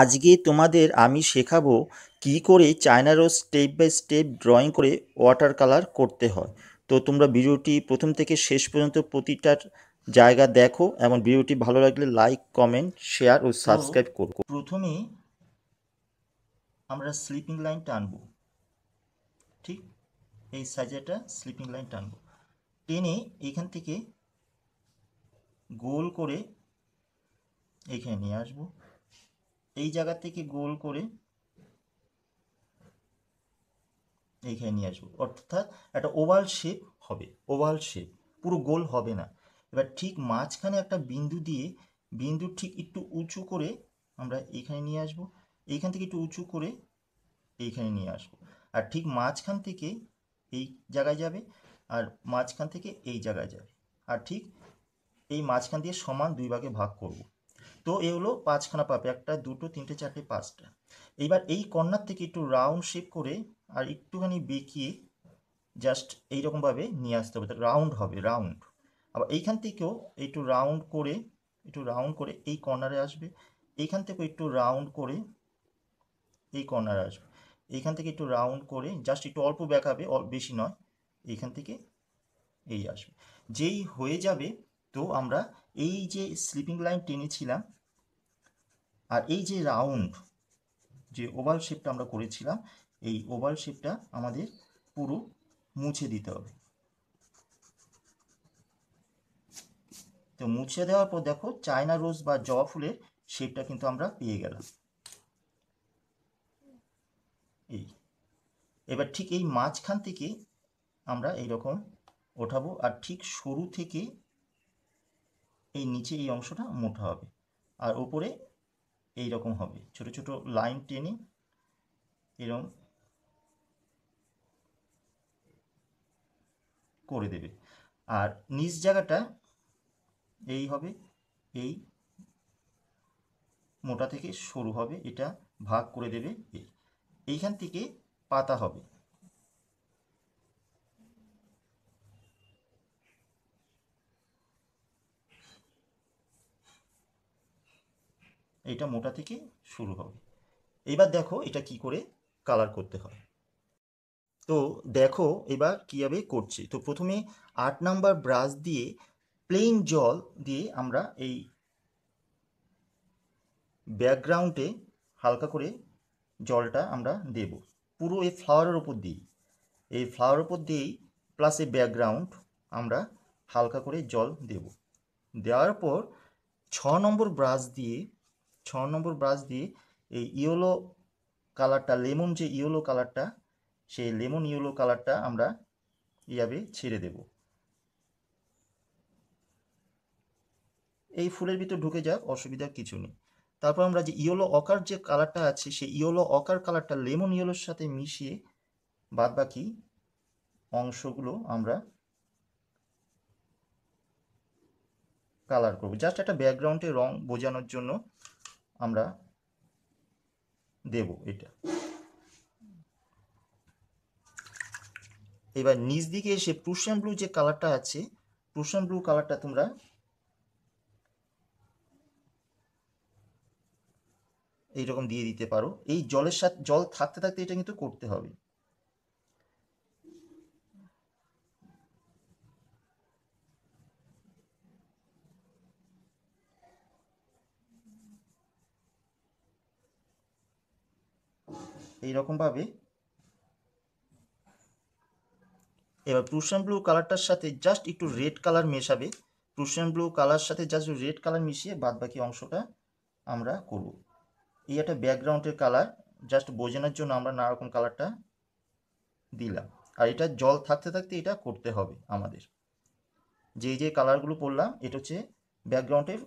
আজকে তোমাদের আমি শেখাবো কি করে চায়নারও স্টেপ বাই স্টেপ ড্রয়িং করে ওয়াটার কালার করতে হয় তো তোমরা ভিডিওটি প্রথম থেকে শেষ পর্যন্ত প্রতিটা জায়গা দেখো এবং ভিডিওটি ভালো লাগলে লাইক কমেন্ট শেয়ার ও সাবস্ক্রাইব করো প্রথমে আমরা স্লিপিং লাইন টানব ঠিক এই সাইজে স্লিপিং লাইন টানব টেনে এখান থেকে গোল করে এখানে নিয়ে আসবো এই জায়গা থেকে গোল করে এইখানে নিয়ে আসবো অর্থাৎ একটা ওভাল শেপ হবে ওভাল শেপ পুরো গোল হবে না এবার ঠিক মাঝখানে একটা বিন্দু দিয়ে বিন্দু ঠিক একটু উঁচু করে আমরা এখানে নিয়ে আসবো এইখান থেকে একটু উঁচু করে এইখানে নিয়ে আসবো আর ঠিক মাঝখান থেকে এই জায়গায় যাবে আর মাঝখান থেকে এই জায়গায় যাবে আর ঠিক এই মাঝখান দিয়ে সমান দুই ভাগে ভাগ করবো তো এ হলো পাঁচখানা পাবে একটা দুটো তিনটে চারটে পাঁচটা এইবার এই কর্নার থেকে একটু রাউন্ড শেপ করে আর একটুখানি বেঁকিয়ে জাস্ট এইরকমভাবে নিয়ে আসতে হবে রাউন্ড হবে রাউন্ড আবার এইখান থেকেও একটু রাউন্ড করে একটু রাউন্ড করে এই কর্নারে আসবে এইখান থেকেও একটু রাউন্ড করে এই কর্নারে আসবে এইখান থেকে একটু রাউন্ড করে জাস্ট একটু অল্প ব্যাকাবে বেশি নয় এইখান থেকে এই আসবে যেই হয়ে যাবে তো আমরা এই যে স্লিপিং লাইন টেনেছিলাম আর এই যে রাউন্ড যে ওভাল শেপটা আমরা করেছিলাম এই ওভাল শেপটা আমাদের পুরো মুছে দিতে হবে তো মুছে দেওয়ার পর দেখো চায়না রোজ বা জবা ফুলের শেপটা কিন্তু আমরা পেয়ে গেলাম এই এবার ঠিক এই মাঝখান থেকে আমরা এই রকম ওঠাবো আর ঠিক সরু থেকে এই নিচে এই অংশটা মোটা হবে আর ওপরে এই রকম হবে ছোট ছোট লাইন টেনে এরকম করে দেবে আর নিচ জায়গাটা এই হবে এই মোটা থেকে সরু হবে এটা ভাগ করে দেবে এই এইখান থেকে পাতা হবে এটা মোটা থেকে শুরু হবে এবার দেখো এটা কি করে কালার করতে হয় তো দেখো এবার কীভাবে করছি তো প্রথমে আট নাম্বার ব্রাশ দিয়ে প্লেন জল দিয়ে আমরা এই ব্যাকগ্রাউন্ডে হালকা করে জলটা আমরা দেব পুরো এই ফ্লাওয়ারের ওপর দিয়েই এই ফ্লাওয়ারের ওপর দিয়েই প্লাস এই ব্যাকগ্রাউন্ড আমরা হালকা করে জল দেব দেওয়ার পর ছ নম্বর ব্রাশ দিয়ে ছ নম্বর ব্রাশ দিয়ে এই ইয়েলো কালারটা লেমন যে ইয়েলো কালারটা সেই লেমন ইয়েলো কালারটা আমরা ইয়াবে ছেড়ে দেব এই ফুলের ভিতর ঢুকে যাক অসুবিধার কিছু নেই তারপর আমরা যে ইয়েলো অকার যে কালারটা আছে সেই ইয়েলো অকার কালারটা লেমন ইয়েলোর সাথে মিশিয়ে বাদ বাকি অংশগুলো আমরা কালার করব জাস্ট একটা ব্যাকগ্রাউন্ডে রং বোঝানোর জন্য আমরা দেব এটা এবার নিচ দিকে এসে প্রুশন ব্লু যে কালারটা আছে প্রুশন ব্লু কালারটা তোমরা এইরকম দিয়ে দিতে পারো এই জলের সাথে জল থাকতে থাকতে এটা কিন্তু করতে হবে এই রকমভাবে এবার প্রুশন ব্লু কালারটার সাথে জাস্ট একটু রেড কালার মেশাবে প্রুশন ব্লু কালার সাথে জাস্ট রেড কালার মিশিয়ে বাদ বাকি অংশটা আমরা করব এই একটা ব্যাকগ্রাউন্ডের কালার জাস্ট বোঝানোর জন্য আমরা নানা রকম কালারটা দিলাম আর এটা জল থাকতে থাকতে এটা করতে হবে আমাদের যে যে কালারগুলো পড়লাম এটা হচ্ছে ব্যাকগ্রাউন্ডের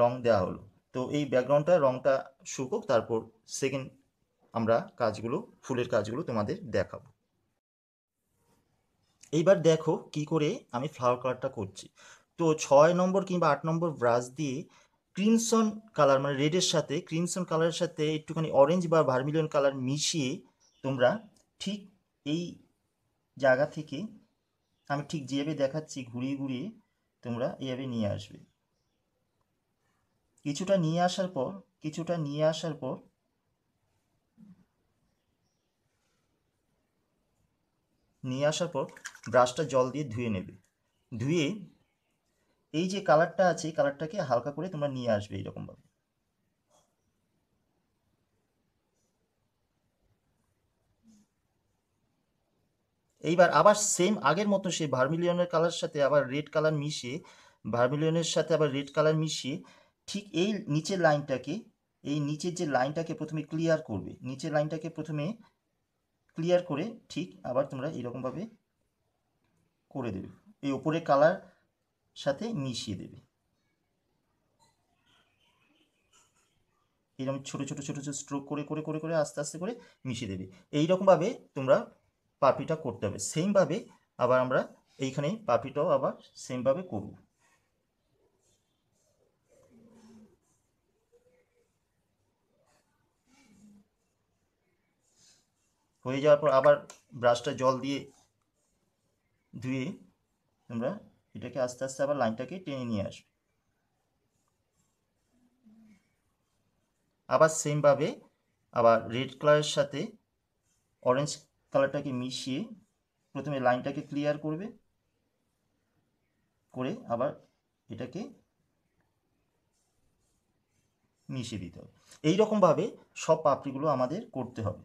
রং দেওয়া হলো তো এই ব্যাকগ্রাউন্ডটা রংটা শুকুক তারপর সেকেন্ড আমরা কাজগুলো ফুলের কাজগুলো তোমাদের দেখাবো এইবার দেখো কি করে আমি ফ্লাওয়ার কালারটা করছি তো ছয় নম্বর কিংবা আট নম্বর ব্রাশ দিয়ে ক্রিমসন কালার মানে রেডের সাথে ক্রিমসন কালারের সাথে একটুখানি অরেঞ্জ বা ভার্মিলিয়ন কালার মিশিয়ে তোমরা ঠিক এই জায়গা থেকে আমি ঠিক যেভাবে দেখাচ্ছি ঘুরিয়ে ঘুরিয়ে তোমরা এভাবে নিয়ে আসবে কিছুটা নিয়ে আসার পর কিছুটা নিয়ে আসার পর নিয়ে আসার পর ব্রাশটা জল দিয়ে ধুয়ে নেবে ধুয়ে এই যে কালারটা আছে এই কালারটাকে হালকা করে তোমরা নিয়ে আসবে এইরকমভাবে এইবার আবার সেম আগের মতো সে ভার্মিলিয়নের কালার সাথে আবার রেড কালার মিশিয়ে ভার্মিলিয়নের সাথে আবার রেড কালার মিশিয়ে ঠিক এই নিচের লাইনটাকে এই নিচের যে লাইনটাকে প্রথমে ক্লিয়ার করবে নিচের লাইনটাকে প্রথমে ক্লিয়ার করে ঠিক আবার তোমরা এরকমভাবে করে দেবে এই ওপরে কালার সাথে মিশিয়ে দেবে এরকম ছোট ছোট ছোট ছোট স্ট্রোক করে করে করে করে আস্তে আস্তে করে মিশিয়ে দেবে এইরকমভাবে তোমরা পাপিটা করতে হবে সেমভাবে আবার আমরা এইখানে পাপিটাও আবার সেমভাবে করব হয়ে যাওয়ার পর আবার ব্রাশটা জল দিয়ে ধুয়ে তোমরা এটাকে আস্তে আস্তে আবার লাইনটাকে টেনে নিয়ে আসবে আবার সেমভাবে আবার রেড কালারের সাথে অরেঞ্জ কালারটাকে মিশিয়ে প্রথমে লাইনটাকে ক্লিয়ার করবে করে আবার এটাকে মিশিয়ে দিতে হবে এইরকমভাবে সব পাপড়িগুলো আমাদের করতে হবে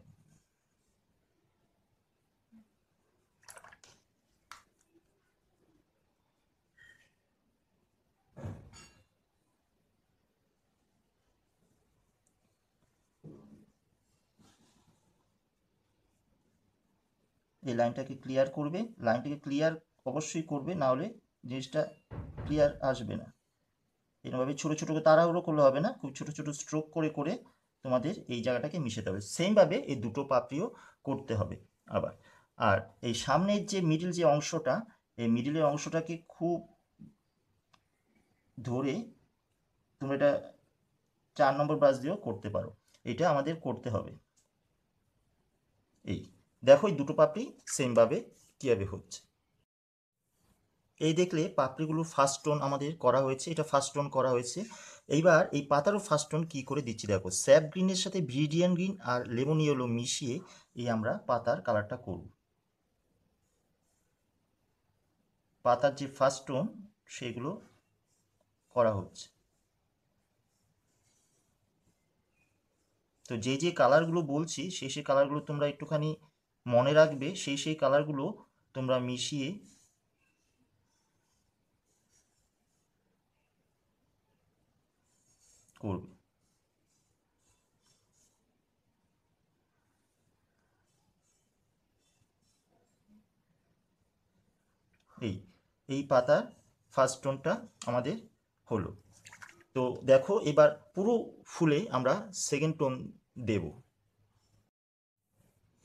এই লাইনটাকে ক্লিয়ার করবে লাইনটাকে ক্লিয়ার অবশ্যই করবে না হলে জিনিসটা ক্লিয়ার আসবে না এরকমভাবে ছোটো ছোটো তাড়াহুড়ো করলে হবে না খুব ছোটো ছোটো স্ট্রোক করে করে তোমাদের এই জায়গাটাকে মিশাতে হবে সেমভাবে এই দুটো পাপড়িও করতে হবে আবার আর এই সামনের যে মিডিল যে অংশটা এই মিডিলের অংশটাকে খুব ধরে তুমি এটা চার নম্বর ব্রাশ দিয়েও করতে পারো এটা আমাদের করতে হবে এই দেখো এই দুটো পাপড়ি সেমভাবে কীভাবে হচ্ছে এই দেখলে পাপড়িগুলো ফার্স্ট টোন আমাদের করা হয়েছে এটা ফার্স্ট টোন করা হয়েছে এইবার এই পাতারও ফার্স্ট টোন কী করে দিচ্ছি দেখো স্যাপ গ্রিনের সাথে ভিডিয়ান গ্রিন আর লেমন ইয়েলো মিশিয়ে এই আমরা পাতার কালারটা করব পাতার যে ফার্স্ট টোন সেগুলো করা হচ্ছে তো যে যে কালারগুলো বলছি সেই সেই কালারগুলো তোমরা একটুখানি মনে রাখবে সেই সেই কালারগুলো তোমরা মিশিয়ে করবে এই এই পাতার ফার্স্ট টোনটা আমাদের হলো তো দেখো এবার পুরো ফুলে আমরা সেকেন্ড টোন দেবো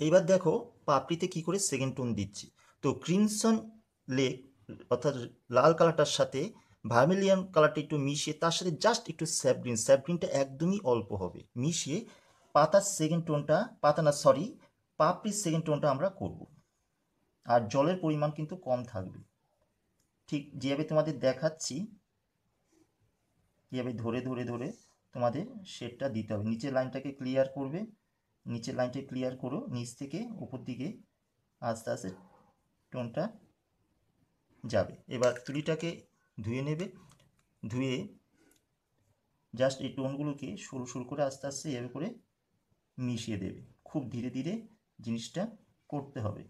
এইবার দেখো পাপড়িতে কি করে সেকেন্ড টোন দিচ্ছি তো ক্রিমসন লেক অর্থাৎ লাল কালারটার সাথে ভার্মিলিয়ান কালারটা একটু মিশিয়ে তার সাথে জাস্ট একটু স্যাপ গ্রিন স্যাপ গ্রিনটা একদমই অল্প হবে মিশিয়ে পাতার সেকেন্ড টোনটা পাতা না সরি পাপড়ির সেকেন্ড টোনটা আমরা করব আর জলের পরিমাণ কিন্তু কম থাকবে ঠিক যেভাবে তোমাদের দেখাচ্ছি এভাবে ধরে ধরে ধরে তোমাদের শেডটা দিতে হবে নিচের লাইনটাকে ক্লিয়ার করবে নিচের লাইনটা ক্লিয়ার করো নিচ থেকে উপর দিকে আস্তে আস্তে টোনটা যাবে এবার তুলিটাকে ধুয়ে নেবে ধুয়ে জাস্ট এই টোনগুলোকে সরু সরু করে আস্তে আস্তে এভাবে করে মিশিয়ে দেবে খুব ধীরে ধীরে জিনিসটা করতে হবে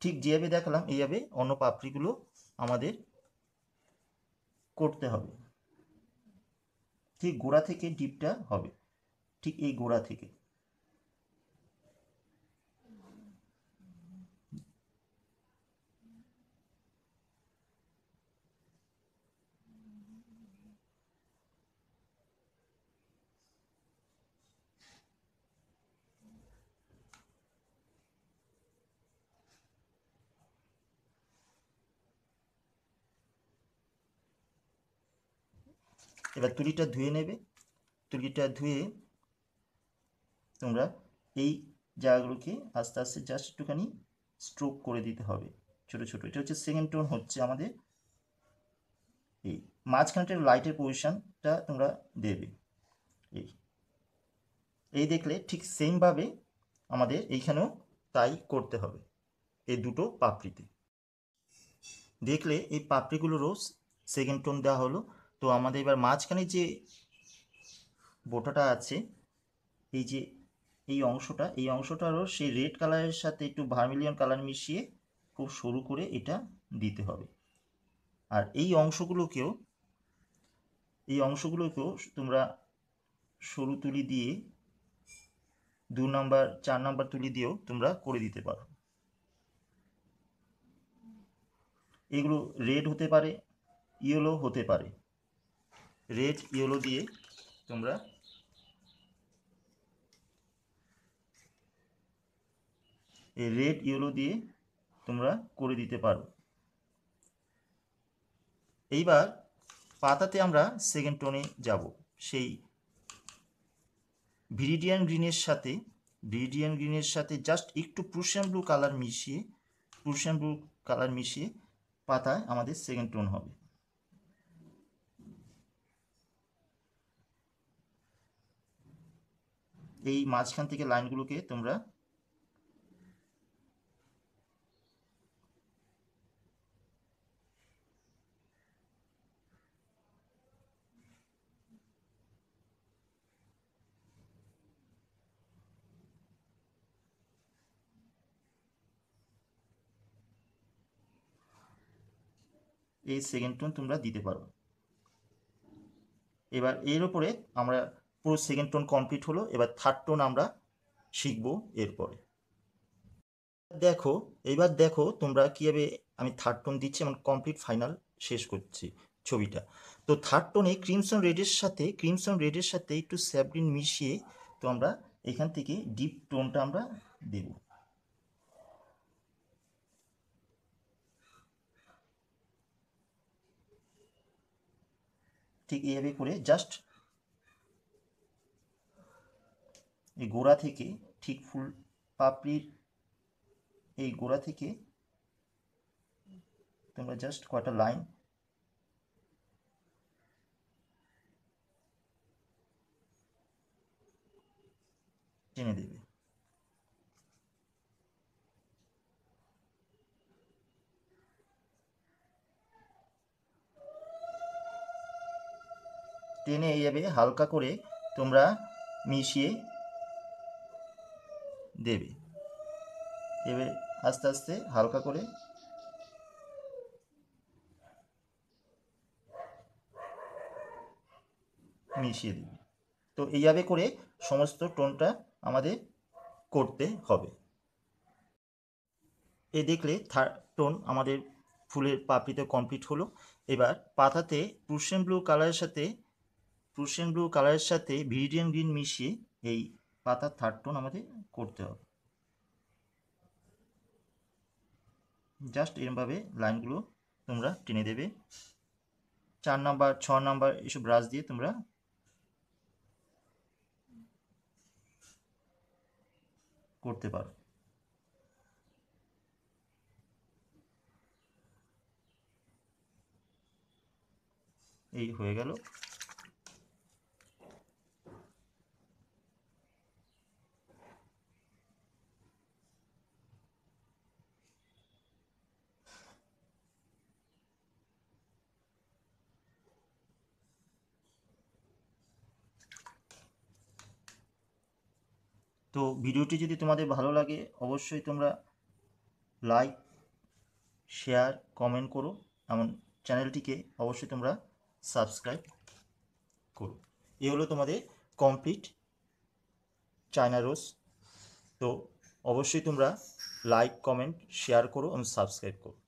ঠিক যেভাবে দেখালাম এইভাবে অন্য পাপড়িগুলো আমাদের করতে হবে যে গোড়া থেকে ডিপটা হবে ঠিক এই গোড়া থেকে এবার তুলিটা ধুয়ে নেবে তুলিটা ধুয়ে তোমরা এই জায়গাগুলোকে আস্তে আস্তে জাস্ট একটুখানি স্ট্রোক করে দিতে হবে ছোট ছোট এটা হচ্ছে সেকেন্ড টোন হচ্ছে আমাদের এই মাঝখানটার লাইটের পজিশানটা তোমরা দেবে এই এই দেখলে ঠিক সেমভাবে আমাদের এইখানেও তাই করতে হবে এই দুটো পাপড়িতে দেখলে এই পাপড়িগুলোরও সেকেন্ড টোন দেওয়া হলো তো আমাদের এবার মাঝখানে যে বোটাটা আছে এই যে এই অংশটা এই অংশটারও সেই রেড কালারের সাথে একটু ভার্মিলিয়ন কালার মিশিয়ে খুব সরু করে এটা দিতে হবে আর এই অংশগুলোকেও এই অংশগুলোকেও তোমরা সরু তুলি দিয়ে দু নাম্বার চার নাম্বার তুলি দিয়েও তোমরা করে দিতে পারো এগুলো রেড হতে পারে ইয়েলো হতে পারে রেড ইয়েলো দিয়ে তোমরা এই রেড ইয়েলো দিয়ে তোমরা করে দিতে পারো এইবার পাতাতে আমরা সেকেন্ড টোনে যাব সেই ভিরিডিয়ান গ্রিনের সাথে ভিরিডিয়ান গ্রিনের সাথে জাস্ট একটু প্রুশিয়ান ব্লু কালার মিশিয়ে প্রুশিয়ান ব্লু কালার মিশিয়ে পাতায় আমাদের সেকেন্ড টোন হবে এই মাঝখান থেকে লাইনগুলোকে তোমরা এই সেকেন্ড টোন তোমরা দিতে পারো এবার এর ওপরে আমরা পুরো সেকেন্ড টোন কমপ্লিট হলো এবার থার্ড টোন আমরা শিখবো এরপরে দেখো এবার দেখো তোমরা কীভাবে আমি থার্ড টোন দিচ্ছি এবং কমপ্লিট ফাইনাল শেষ করছি ছবিটা তো থার্ড টোনে ক্রিমসন রেডের সাথে ক্রিমসন রেডের সাথে একটু স্যাপডিন মিশিয়ে তো আমরা এখান থেকে ডিপ টোনটা আমরা দেব ঠিক এইভাবে করে জাস্ট এই গোড়া থেকে ঠিক ফুল পাপড়ির এই গোড়া থেকে তোমরা জাস্ট কটা লাইন টেনে দেবে টেনে এইভাবে হালকা করে তোমরা মিশিয়ে দেবে এবার আস্তে আস্তে হালকা করে মিশিয়ে দেবে তো এইভাবে করে সমস্ত টোনটা আমাদের করতে হবে এ দেখলে থার্ড টোন আমাদের ফুলের পাপড়িতে কমপ্লিট হলো এবার পাতাতে প্রুশিয়ান ব্লু কালারের সাথে প্রুশিয়ান ব্লু কালারের সাথে ভিডিয়ান গ্রিন মিশিয়ে এই পাতার থার্ড টোন আমাদের করতে হবে জাস্ট এরমভাবে লাইনগুলো তোমরা টেনে দেবে চার নাম্বার ছ নাম্বার এসব ব্রাশ দিয়ে তোমরা করতে পারো এই হয়ে গেল তো ভিডিওটি যদি তোমাদের ভালো লাগে অবশ্যই তোমরা লাইক শেয়ার কমেন্ট করো এমন চ্যানেলটিকে অবশ্যই তোমরা সাবস্ক্রাইব করো এ হলো তোমাদের কমপ্লিট চায়না রোজ তো অবশ্যই তোমরা লাইক কমেন্ট শেয়ার করো এবং সাবস্ক্রাইব করো